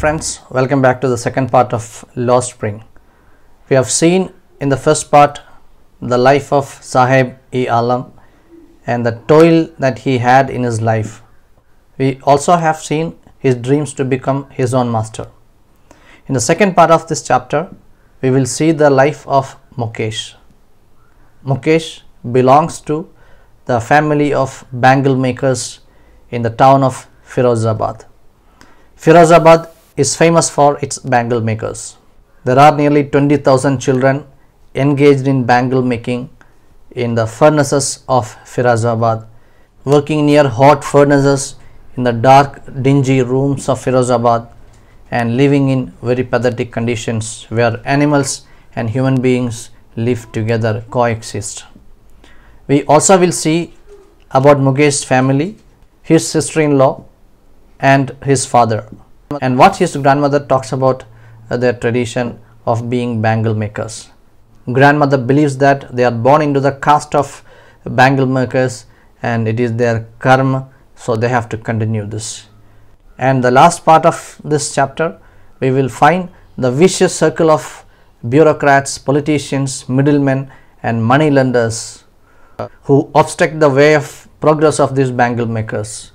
friends welcome back to the second part of law spring we have seen in the first part the life of sahib e alam and the toil that he had in his life we also have seen his dreams to become his own master in the second part of this chapter we will see the life of mukesh mukesh belongs to the family of bangle makers in the town of firozabad Firozabad is famous for its bangle makers. There are nearly 20,000 children engaged in bangle making in the furnaces of Firozabad, working near hot furnaces in the dark, dingy rooms of Firozabad and living in very pathetic conditions where animals and human beings live together, coexist. We also will see about Mugesh's family, his sister-in-law and his father and what his grandmother talks about uh, their tradition of being bangle makers. Grandmother believes that they are born into the caste of bangle makers and it is their karma, so they have to continue this. And the last part of this chapter, we will find the vicious circle of bureaucrats, politicians, middlemen, and money lenders uh, who obstruct the way of progress of these bangle makers.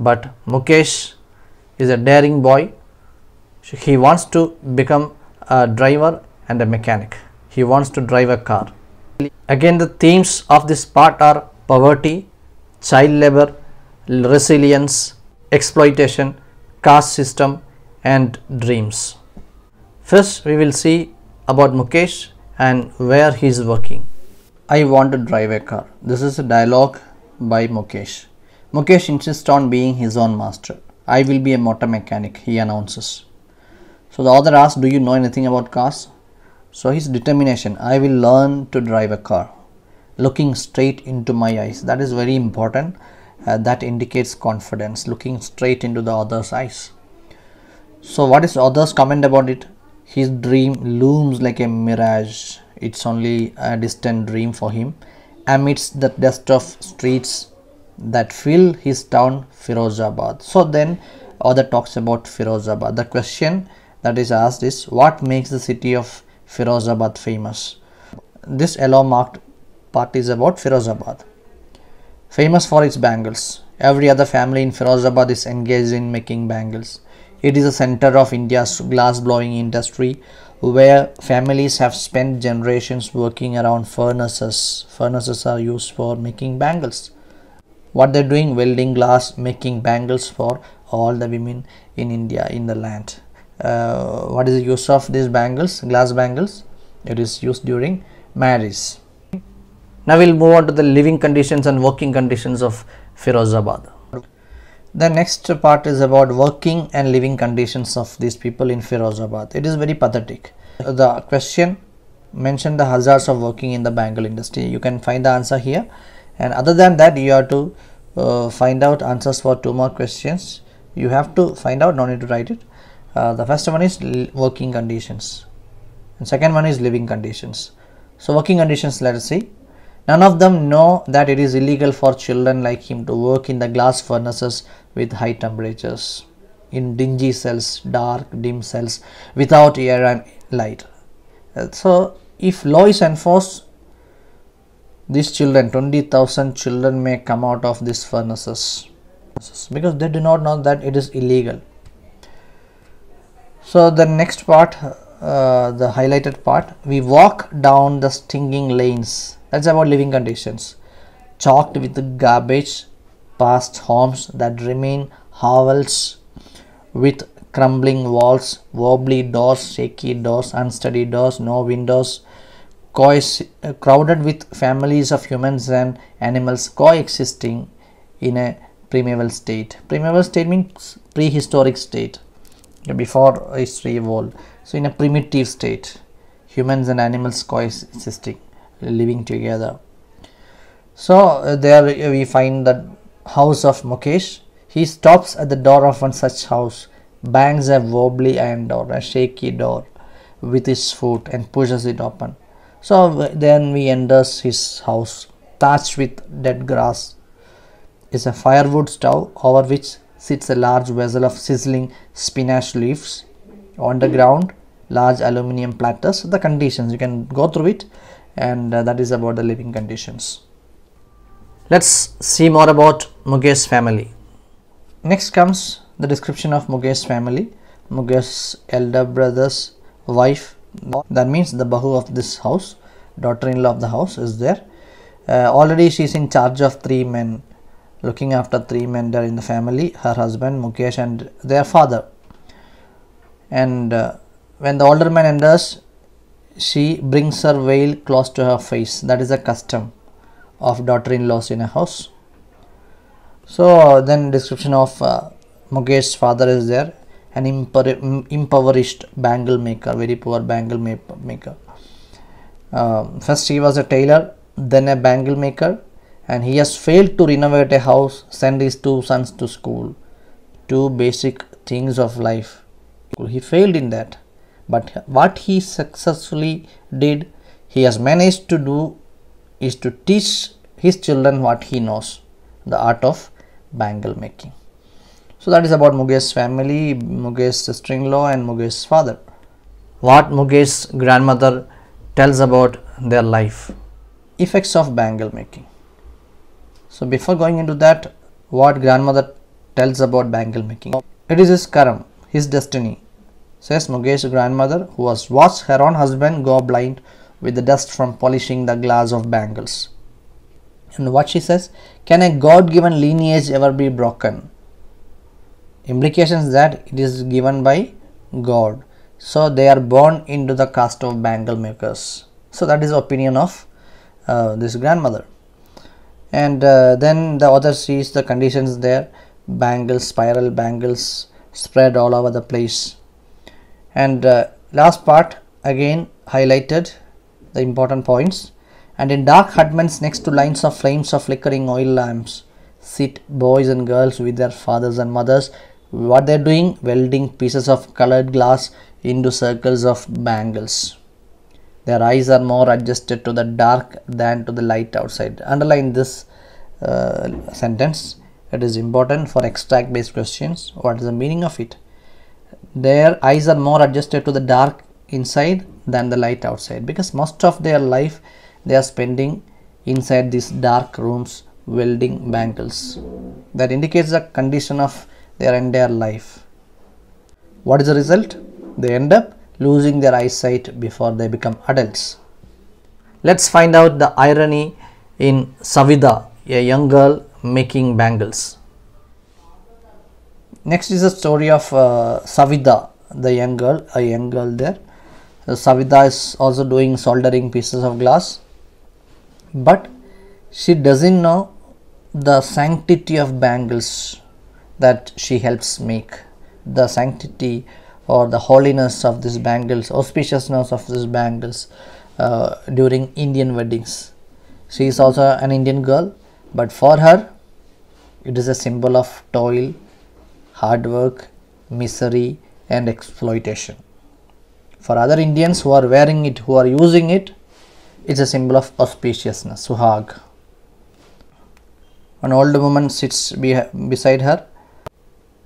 But Mukesh is a daring boy. He wants to become a driver and a mechanic. He wants to drive a car. Again, the themes of this part are poverty, child labor, resilience, exploitation, caste system, and dreams. First, we will see about Mukesh and where he is working. I want to drive a car. This is a dialogue by Mukesh. Mukesh insists on being his own master. I will be a motor mechanic, he announces. So the other asks, Do you know anything about cars? So his determination, I will learn to drive a car. Looking straight into my eyes, that is very important. Uh, that indicates confidence, looking straight into the other's eyes. So, what is others' comment about it? His dream looms like a mirage, it's only a distant dream for him amidst the dust of streets that fill his town Firozabad. So then other talks about Firozabad. The question that is asked is what makes the city of Firozabad famous? This yellow marked part is about Firozabad. Famous for its bangles. Every other family in Firozabad is engaged in making bangles. It is a center of India's glass blowing industry where families have spent generations working around furnaces. Furnaces are used for making bangles what they're doing welding glass making bangles for all the women in india in the land uh, what is the use of these bangles glass bangles it is used during marriage now we'll move on to the living conditions and working conditions of firozabad the next part is about working and living conditions of these people in firozabad it is very pathetic the question mentioned the hazards of working in the bangle industry you can find the answer here and other than that you have to uh, find out answers for two more questions you have to find out no need to write it uh, the first one is working conditions and second one is living conditions so working conditions let us see none of them know that it is illegal for children like him to work in the glass furnaces with high temperatures in dingy cells dark dim cells without air and light uh, so if law is enforced these children 20000 children may come out of these furnaces because they do not know that it is illegal so the next part uh, the highlighted part we walk down the stinging lanes that's about living conditions choked with garbage past homes that remain hovels with crumbling walls wobbly doors shaky doors unsteady doors no windows uh, crowded with families of humans and animals coexisting in a primeval state. Primeval state means prehistoric state before history evolved. So in a primitive state, humans and animals coexisting, living together. So uh, there we find the house of Mukesh. He stops at the door of one such house, bangs a wobbly iron door, a shaky door with his foot and pushes it open. So then we enters his house, thatched with dead grass. Is a firewood stove over which sits a large vessel of sizzling spinach leaves. On the ground, large aluminium platters. The conditions you can go through it, and uh, that is about the living conditions. Let's see more about Mugesh's family. Next comes the description of Mugesh's family. Mugesh's elder brother's wife that means the bahu of this house daughter-in-law of the house is there uh, already she's in charge of three men looking after three men there in the family her husband mukesh and their father and uh, when the older man enters she brings her veil close to her face that is a custom of daughter-in-laws in a house so then description of uh, mukesh's father is there an impoverished bangle maker, very poor bangle maker. Uh, first, he was a tailor, then a bangle maker, and he has failed to renovate a house, send his two sons to school. Two basic things of life. He failed in that. But what he successfully did, he has managed to do is to teach his children what he knows the art of bangle making. So that is about Mugesh's family, Mugesh's sister-in-law and Mugesh's father. What Mugesh's grandmother tells about their life. Effects of bangle making. So before going into that, what grandmother tells about bangle making. It is his karam, his destiny, says Mugesh's grandmother who has watched her own husband go blind with the dust from polishing the glass of bangles. And what she says, can a God-given lineage ever be broken? implications that it is given by God. So they are born into the caste of bangle makers. So that is opinion of uh, this grandmother. And uh, then the author sees the conditions there, bangles, spiral bangles spread all over the place. And uh, last part again highlighted the important points. And in dark hutments next to lines of flames of flickering oil lamps sit boys and girls with their fathers and mothers what they're doing welding pieces of colored glass into circles of bangles their eyes are more adjusted to the dark than to the light outside underline this uh, sentence it is important for extract based questions what is the meaning of it their eyes are more adjusted to the dark inside than the light outside because most of their life they are spending inside these dark rooms welding bangles that indicates the condition of their entire life. What is the result? They end up losing their eyesight before they become adults. Let's find out the irony in Savida, a young girl making bangles. Next is the story of uh, Savida, the young girl, a young girl there. Uh, Savida is also doing soldering pieces of glass, but she doesn't know the sanctity of bangles that she helps make the sanctity or the holiness of these bangles, auspiciousness of these bangles uh, during Indian weddings. She is also an Indian girl, but for her, it is a symbol of toil, hard work, misery, and exploitation. For other Indians who are wearing it, who are using it, it's a symbol of auspiciousness, suhag. An old woman sits be beside her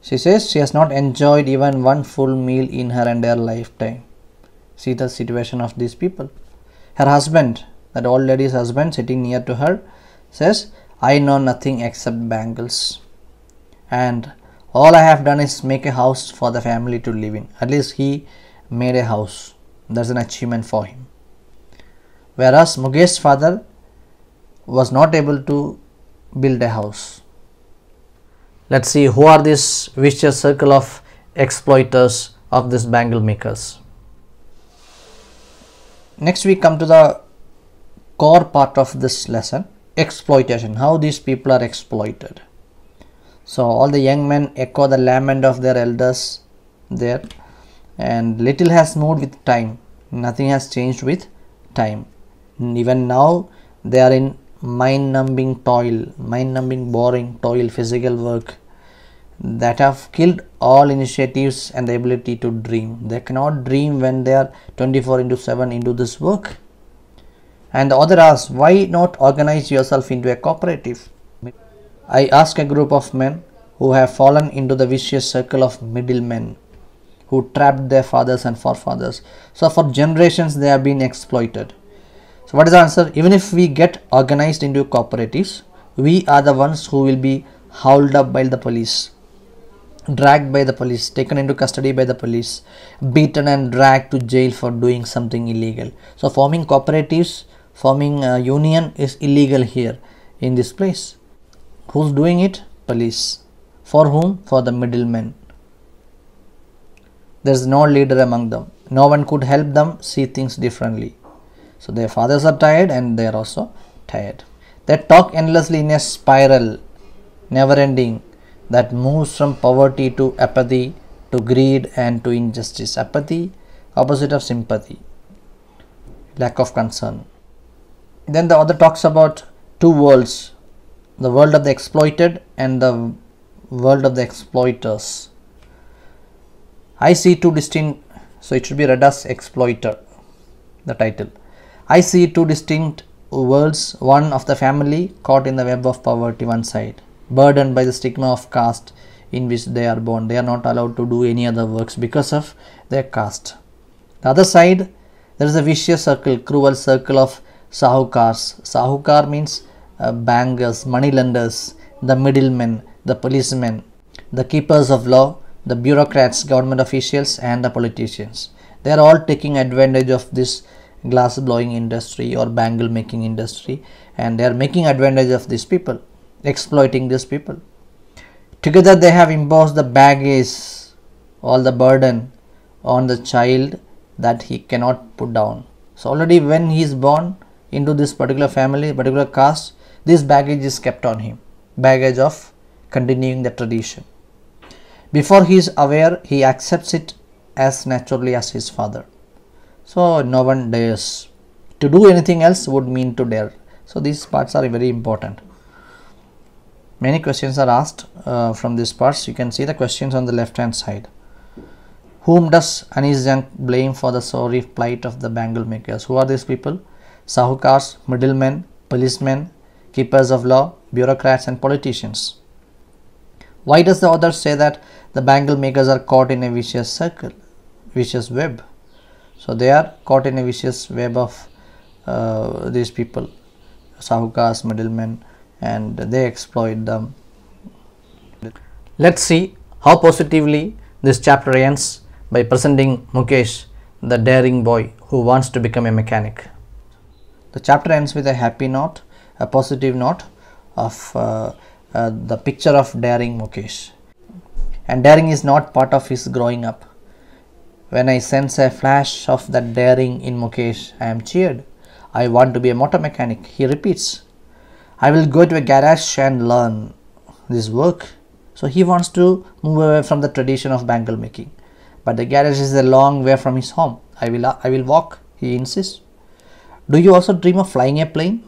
she says she has not enjoyed even one full meal in her entire lifetime. See the situation of these people. Her husband, that old lady's husband sitting near to her, says, I know nothing except bangles. And all I have done is make a house for the family to live in. At least he made a house. That's an achievement for him. Whereas Mugesh's father was not able to build a house Let's see who are this vicious circle of exploiters of these bangle makers. Next we come to the core part of this lesson exploitation how these people are exploited so all the young men echo the lament of their elders there and little has moved with time nothing has changed with time even now they are in mind numbing toil mind numbing boring toil physical work that have killed all initiatives and the ability to dream they cannot dream when they are 24 into 7 into this work and the other asks why not organize yourself into a cooperative i ask a group of men who have fallen into the vicious circle of middlemen who trapped their fathers and forefathers so for generations they have been exploited so what is the answer? Even if we get organized into cooperatives, we are the ones who will be hauled up by the police, dragged by the police, taken into custody by the police, beaten and dragged to jail for doing something illegal. So forming cooperatives, forming uh, union is illegal here in this place. Who's doing it? Police. For whom? For the middlemen. There's no leader among them. No one could help them see things differently. So their fathers are tired and they are also tired. They talk endlessly in a spiral, never ending, that moves from poverty to apathy, to greed and to injustice. Apathy, opposite of sympathy, lack of concern. Then the author talks about two worlds the world of the exploited and the world of the exploiters. I see two distinct, so it should be read as exploiter, the title. I see two distinct worlds, one of the family caught in the web of poverty one side, burdened by the stigma of caste in which they are born. They are not allowed to do any other works because of their caste. The other side, there is a vicious circle, cruel circle of sahukars. Sahukar means uh, bankers, money lenders, the middlemen, the policemen, the keepers of law, the bureaucrats, government officials and the politicians. They are all taking advantage of this glass blowing industry or bangle making industry and they are making advantage of these people exploiting these people together they have imposed the baggage all the burden on the child that he cannot put down so already when he is born into this particular family particular caste this baggage is kept on him baggage of continuing the tradition before he is aware he accepts it as naturally as his father so no one dares to do anything else would mean to dare so these parts are very important many questions are asked uh, from these parts you can see the questions on the left hand side whom does Anis blame for the sorry plight of the bangle makers? Who are these people? Sahukars, middlemen, policemen, keepers of law, bureaucrats and politicians. Why does the author say that the bangle makers are caught in a vicious circle, vicious web? So they are caught in a vicious web of uh, these people, Sahukas, middlemen, and they exploit them. Let's see how positively this chapter ends by presenting Mukesh, the daring boy who wants to become a mechanic. The chapter ends with a happy note, a positive note of uh, uh, the picture of daring Mukesh. And daring is not part of his growing up. When I sense a flash of that daring in Mukesh, I am cheered. I want to be a motor mechanic, he repeats. I will go to a garage and learn this work. So he wants to move away from the tradition of bangle making. But the garage is a long way from his home. I will, uh, I will walk, he insists. Do you also dream of flying a plane?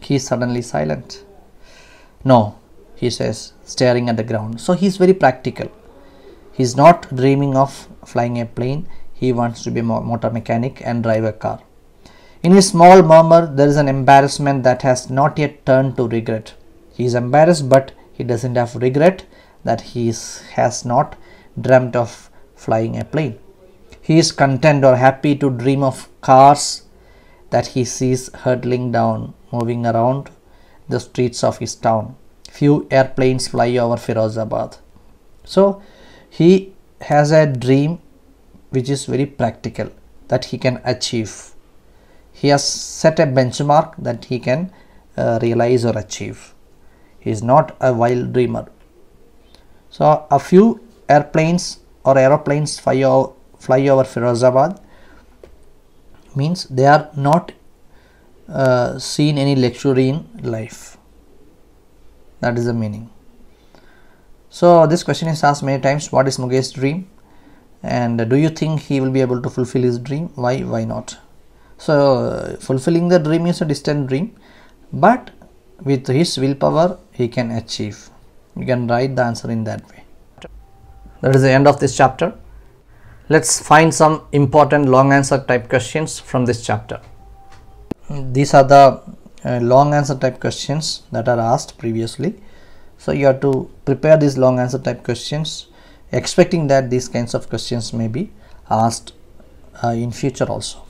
He is suddenly silent. No, he says, staring at the ground. So he is very practical he's not dreaming of flying a plane he wants to be a motor mechanic and drive a car in his small murmur there is an embarrassment that has not yet turned to regret he is embarrassed but he doesn't have regret that he is, has not dreamt of flying a plane he is content or happy to dream of cars that he sees hurtling down moving around the streets of his town few airplanes fly over firozabad so he has a dream which is very practical that he can achieve. He has set a benchmark that he can uh, realize or achieve. He is not a wild dreamer. So a few airplanes or aeroplanes fly, over, fly over Firozabad means they are not uh, seen any luxury in life. That is the meaning. So this question is asked many times, what is Mugesh's dream? And do you think he will be able to fulfill his dream? Why, why not? So fulfilling the dream is a distant dream, but with his willpower, he can achieve. You can write the answer in that way. That is the end of this chapter. Let's find some important long answer type questions from this chapter. These are the uh, long answer type questions that are asked previously. So you have to prepare these long answer type questions expecting that these kinds of questions may be asked uh, in future also.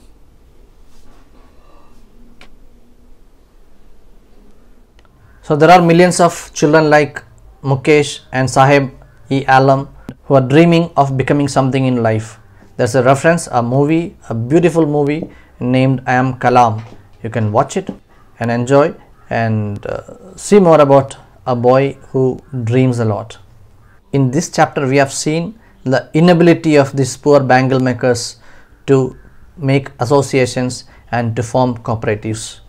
So there are millions of children like Mukesh and Sahib E. Alam who are dreaming of becoming something in life. There's a reference, a movie, a beautiful movie named I Am Kalam. You can watch it and enjoy and uh, see more about a boy who dreams a lot. In this chapter, we have seen the inability of these poor bangle makers to make associations and to form cooperatives.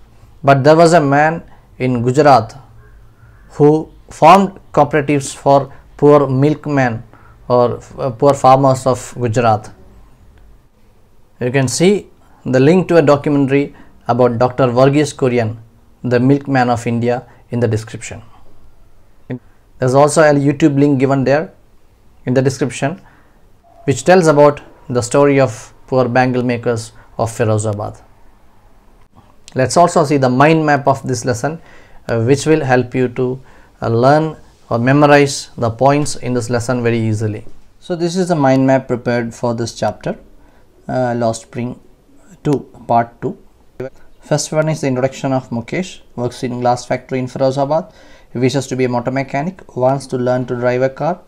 But there was a man in Gujarat who formed cooperatives for poor milkmen or uh, poor farmers of Gujarat. You can see the link to a documentary about Dr. Varghese Kurian, the milkman of India, in the description there's also a youtube link given there in the description which tells about the story of poor bangle makers of Ferozabad. Let's also see the mind map of this lesson uh, which will help you to uh, learn or memorize the points in this lesson very easily. So this is the mind map prepared for this chapter uh, Lost Spring 2 part 2. First one is the introduction of Mukesh works in glass factory in Ferozabad wishes to be a motor mechanic, wants to learn to drive a car,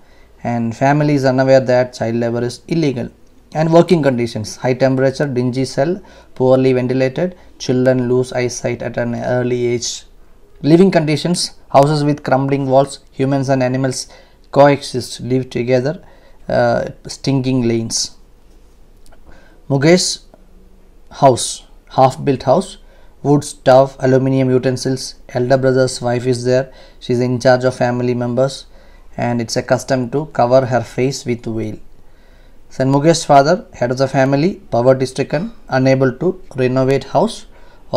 and family is unaware that child labor is illegal. And working conditions high temperature, dingy cell, poorly ventilated, children lose eyesight at an early age. Living conditions houses with crumbling walls, humans and animals coexist, live together, uh, stinking lanes. Muge's house, half built house, wood stove aluminium utensils elder brother's wife is there she's in charge of family members and it's a custom to cover her face with veil Saint Mugesh's father, head of the family, poverty stricken, unable to renovate house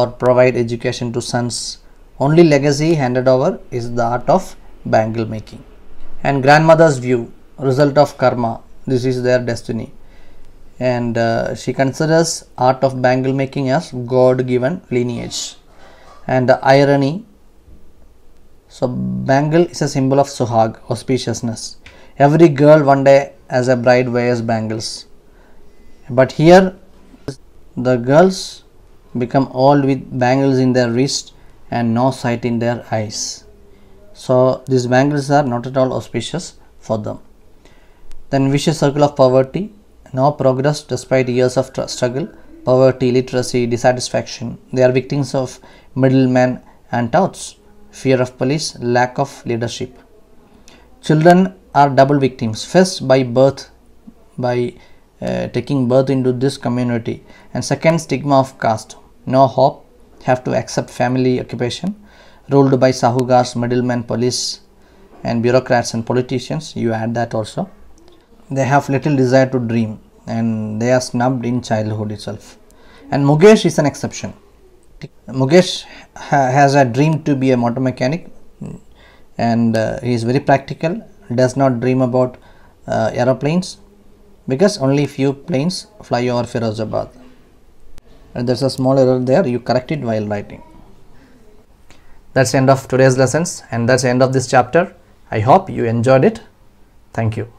or provide education to sons. Only legacy handed over is the art of bangle making. And grandmother's view, result of karma, this is their destiny and uh, she considers art of bangle making as god-given lineage and the irony so bangle is a symbol of suhag auspiciousness every girl one day as a bride wears bangles but here the girls become old with bangles in their wrist and no sight in their eyes so these bangles are not at all auspicious for them then vicious circle of poverty no progress despite years of struggle, poverty, literacy, dissatisfaction. They are victims of middlemen and touts, fear of police, lack of leadership. Children are double victims, first by birth, by uh, taking birth into this community, and second, stigma of caste. No hope, have to accept family occupation, ruled by sahugars, middlemen, police, and bureaucrats and politicians. You add that also they have little desire to dream and they are snubbed in childhood itself. And Mukesh is an exception. Mukesh ha- has a dream to be a motor mechanic and uh, he is very practical, does not dream about uh, aeroplanes because only few planes fly over Firozabad. And there's a small error there, you correct it while writing. That's the end of today's lessons and that's the end of this chapter. I hope you enjoyed it. Thank you.